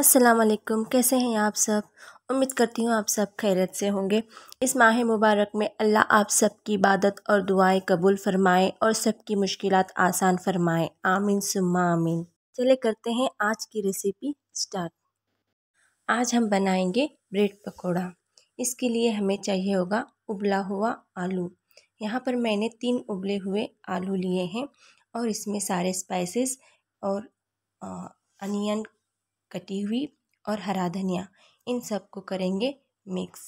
अस्सलाम वालेकुम कैसे हैं आप सब उम्मीद करती हूँ आप सब खैरत से होंगे इस माह मुबारक में अल्लाह आप सब की इबादत और दुआएं कबूल फरमाएं और सबकी मुश्किलात आसान फरमाएं आमीन सुम्मा आमीन चले करते हैं आज की रेसिपी स्टार्ट आज हम बनाएंगे ब्रेड पकौड़ा इसके लिए हमें चाहिए होगा उबला हुआ आलू यहाँ पर मैंने तीन उबले हुए आलू लिए हैं और इसमें सारे स्पाइसेस और अनियन कटी हुई और हरा धनिया इन सब को करेंगे मिक्स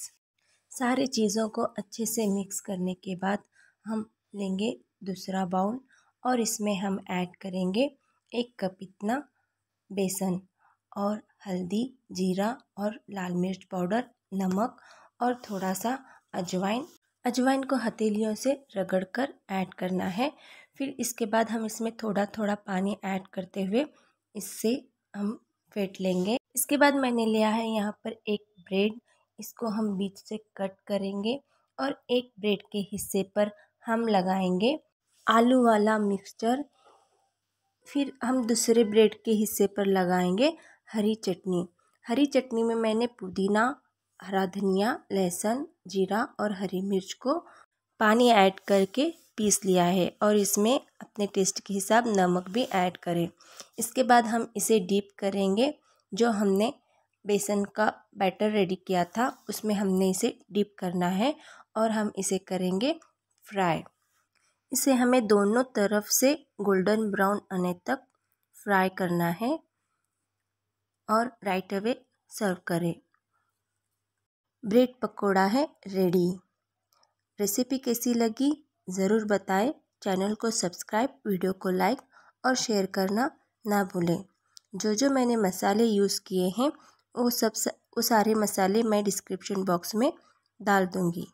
सारे चीज़ों को अच्छे से मिक्स करने के बाद हम लेंगे दूसरा बाउल और इसमें हम ऐड करेंगे एक कप इतना बेसन और हल्दी जीरा और लाल मिर्च पाउडर नमक और थोड़ा सा अजवाइन अजवाइन को हथेलियों से रगड़ कर ऐड करना है फिर इसके बाद हम इसमें थोड़ा थोड़ा पानी ऐड करते हुए इससे हम फेंट लेंगे इसके बाद मैंने लिया है यहाँ पर एक ब्रेड इसको हम बीच से कट करेंगे और एक ब्रेड के हिस्से पर हम लगाएंगे आलू वाला मिक्सचर फिर हम दूसरे ब्रेड के हिस्से पर लगाएंगे हरी चटनी हरी चटनी में मैंने पुदीना हरा धनिया लहसुन जीरा और हरी मिर्च को पानी ऐड करके पीस लिया है और इसमें अपने टेस्ट के हिसाब नमक भी ऐड करें इसके बाद हम इसे डीप करेंगे जो हमने बेसन का बैटर रेडी किया था उसमें हमने इसे डीप करना है और हम इसे करेंगे फ्राई इसे हमें दोनों तरफ से गोल्डन ब्राउन आने तक फ्राई करना है और राइट अवे सर्व करें ब्रेड पकौड़ा है रेडी रेसिपी कैसी लगी ज़रूर बताएं चैनल को सब्सक्राइब वीडियो को लाइक और शेयर करना ना भूलें जो जो मैंने मसाले यूज़ किए हैं वो सब वो सारे मसाले मैं डिस्क्रिप्शन बॉक्स में डाल दूँगी